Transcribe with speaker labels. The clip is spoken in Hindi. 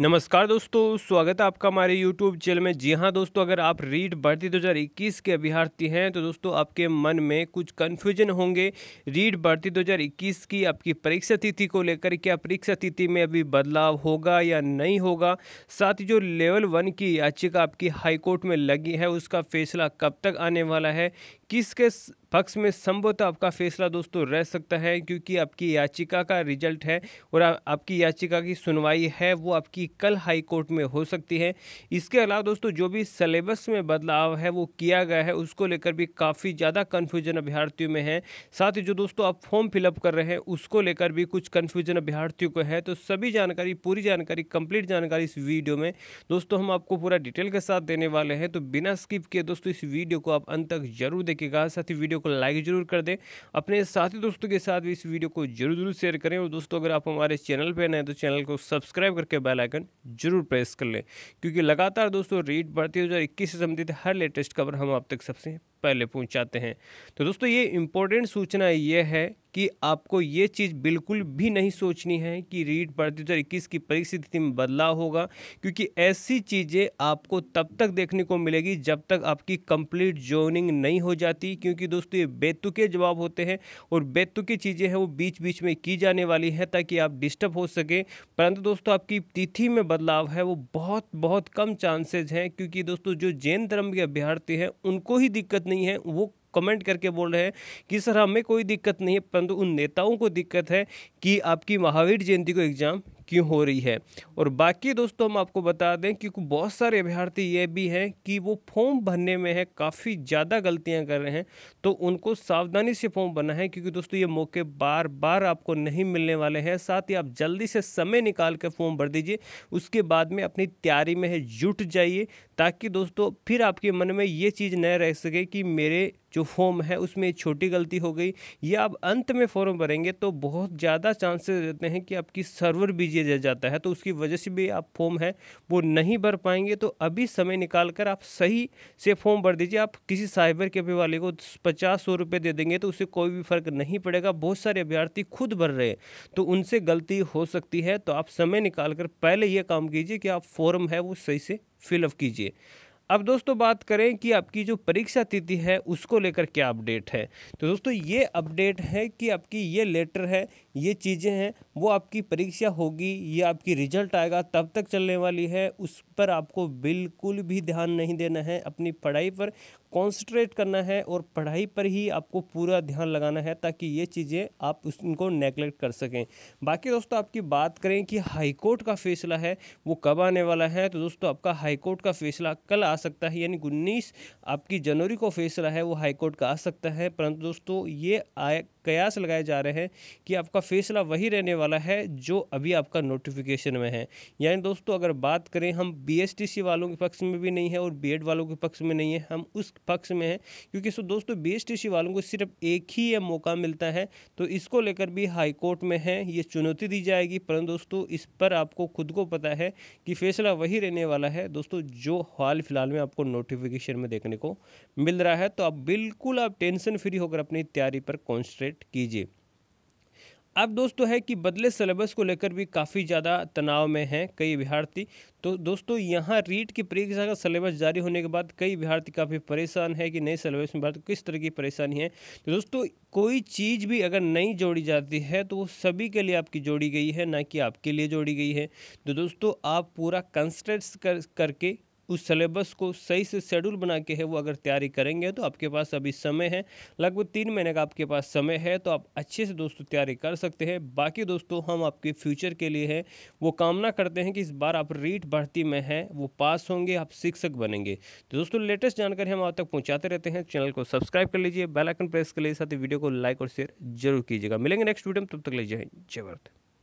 Speaker 1: नमस्कार दोस्तों स्वागत है आपका हमारे यूट्यूब चैनल में जी हाँ दोस्तों अगर आप रीट भर्ती 2021 के अभ्यार्थी हैं तो दोस्तों आपके मन में कुछ कन्फ्यूजन होंगे रीट भर्ती 2021 की आपकी परीक्षा तिथि को लेकर क्या परीक्षा तिथि में अभी बदलाव होगा या नहीं होगा साथ ही जो लेवल वन की याचिका आपकी हाईकोर्ट में लगी है उसका फैसला कब तक आने वाला है किसके पक्ष में संभवतः तो आपका फैसला दोस्तों रह सकता है क्योंकि आपकी याचिका का रिजल्ट है और आपकी याचिका की सुनवाई है वो आपकी कल हाई कोर्ट में हो सकती है इसके अलावा दोस्तों जो भी सिलेबस में बदलाव है वो किया गया है उसको लेकर भी काफ़ी ज़्यादा कन्फ्यूजन अभ्यार्थियों में है साथ ही जो दोस्तों आप फॉर्म फिलअप कर रहे हैं उसको लेकर भी कुछ कन्फ्यूजन अभ्यार्थियों को है तो सभी जानकारी पूरी जानकारी कंप्लीट जानकारी इस वीडियो में दोस्तों हम आपको पूरा डिटेल के साथ देने वाले हैं तो बिना स्किप किए दोस्तों इस वीडियो को आप अंत तक जरूर देखें देखिएगा साथ ही वीडियो को लाइक जरूर कर दें अपने साथी दोस्तों के साथ भी इस वीडियो को जरूर जरूर शेयर करें और दोस्तों अगर आप हमारे चैनल पर नए तो चैनल को सब्सक्राइब करके बेलाइकन जरूर प्रेस कर लें क्योंकि लगातार दोस्तों रीड बढ़ती दो हज़ार इक्कीस से संबंधित हर लेटेस्ट खबर हम आप तक सबसे पहले पहुंचाते हैं तो दोस्तों ये इम्पोर्टेंट सूचना ये है कि आपको ये चीज़ बिल्कुल भी नहीं सोचनी है कि रीट पर दो इक्कीस की परिस्थिति में बदलाव होगा क्योंकि ऐसी चीज़ें आपको तब तक देखने को मिलेगी जब तक आपकी कंप्लीट जोनिंग नहीं हो जाती क्योंकि दोस्तों ये बेतुके जवाब होते हैं और बेतुकी चीज़ें हैं वो बीच बीच में की जाने वाली है ताकि आप डिस्टर्ब हो सके परंतु दोस्तों आपकी तिथि में बदलाव है वो बहुत बहुत कम चांसेज हैं क्योंकि दोस्तों जो जैन धर्म के अभ्यर्थी हैं उनको ही दिक्कत नहीं है वो कमेंट करके बोल रहे हैं कि सर हमें कोई दिक्कत नहीं है परंतु उन नेताओं को दिक्कत है कि आपकी महावीर जयंती को एग्ज़ाम क्यों हो रही है और बाकी दोस्तों हम आपको बता दें कि बहुत सारे अभ्यर्थी ये भी हैं कि वो फॉर्म भरने में है काफ़ी ज़्यादा गलतियां कर रहे हैं तो उनको सावधानी से फॉर्म भरना है क्योंकि दोस्तों ये मौके बार बार आपको नहीं मिलने वाले हैं साथ ही आप जल्दी से समय निकाल कर फॉर्म भर दीजिए उसके बाद में अपनी तैयारी में है जुट जाइए ताकि दोस्तों फिर आपके मन में ये चीज़ न रह सके कि मेरे जो फॉर्म है उसमें छोटी गलती हो गई या आप अंत में फॉर्म भरेंगे तो बहुत ज़्यादा चांसेस रहते हैं कि आपकी सर्वर बिजी रह जाता है तो उसकी वजह से भी आप फॉर्म है वो नहीं भर पाएंगे तो अभी समय निकाल कर आप सही से फॉर्म भर दीजिए आप किसी साइबर कैफे वाले को पचास सौ रुपये दे देंगे तो उससे कोई भी फ़र्क नहीं पड़ेगा बहुत सारे अभ्यर्थी खुद भर रहे हैं तो उनसे गलती हो सकती है तो आप समय निकाल कर पहले ये काम कीजिए कि आप फॉर्म है वो सही से फिलअप कीजिए अब दोस्तों बात करें कि आपकी जो परीक्षा तिथि है उसको लेकर क्या अपडेट है तो दोस्तों ये अपडेट है कि आपकी ये लेटर है ये चीज़ें हैं वो आपकी परीक्षा होगी या आपकी रिजल्ट आएगा तब तक चलने वाली है उस पर आपको बिल्कुल भी ध्यान नहीं देना है अपनी पढ़ाई पर कॉन्सट्रेट करना है और पढ़ाई पर ही आपको पूरा ध्यान लगाना है ताकि ये चीज़ें आप उनको नेगलेक्ट कर सकें बाकी दोस्तों आपकी बात करें कि हाईकोर्ट का फैसला है वो कब आने वाला है तो दोस्तों आपका हाईकोर्ट का फैसला कल आ सकता है यानी उन्नीस आपकी जनवरी को फैसला है वो हाईकोर्ट का आ सकता है परंतु दोस्तों ये आय कयास लगाए जा रहे हैं कि आपका फैसला वही रहने वाला है जो अभी आपका नोटिफिकेशन में है यानी दोस्तों अगर बात करें हम बीएसटीसी वालों के पक्ष में भी नहीं है और बी वालों के पक्ष में नहीं है हम उस पक्ष में हैं क्योंकि सो दोस्तों बी वालों को सिर्फ एक ही यह मौका मिलता है तो इसको लेकर भी हाईकोर्ट में है ये चुनौती दी जाएगी परंतु दोस्तों इस पर आपको खुद को पता है कि फैसला वही रहने वाला है दोस्तों जो हाल फिलहाल में आपको नोटिफिकेशन में देखने को मिल रहा है तो आप बिल्कुल आप टेंशन फ्री होकर अपनी तैयारी पर कॉन्सेंट्रेट सेट कीजिए अब दोस्तों है कि बदले सिलेबस को लेकर भी काफ़ी ज़्यादा तनाव में हैं कई विद्यार्थी तो दोस्तों यहाँ रीट की परीक्षा का सिलेबस जारी होने के बाद कई विद्यार्थी काफ़ी परेशान है कि नए सिलेबस में बात किस तरह की परेशानी है तो दोस्तों कोई चीज़ भी अगर नई जोड़ी जाती है तो वो सभी के लिए आपकी जोड़ी गई है ना कि आपके लिए जोड़ी गई है तो दोस्तों आप पूरा कंस्ट्रेट कर करके उस सिलेबस को सही से शेड्यूल बना के है वो अगर तैयारी करेंगे तो आपके पास अभी समय है लगभग तीन महीने का आपके पास समय है तो आप अच्छे से दोस्तों तैयारी कर सकते हैं बाकी दोस्तों हम आपके फ्यूचर के लिए है वो कामना करते हैं कि इस बार आप रीट भर्ती में हैं वो पास होंगे आप शिक्षक बनेंगे तो दोस्तों लेटेस्ट जानकारी हम आप तक पहुँचाते रहते हैं चैनल को सब्सक्राइब कर लीजिए बेलाइकन प्रेस कर लिए साथ ही वीडियो को लाइक और शेयर जरूर कीजिएगा मिलेंगे नेक्स्ट वीडियो में तब तक लीजिए जय भारत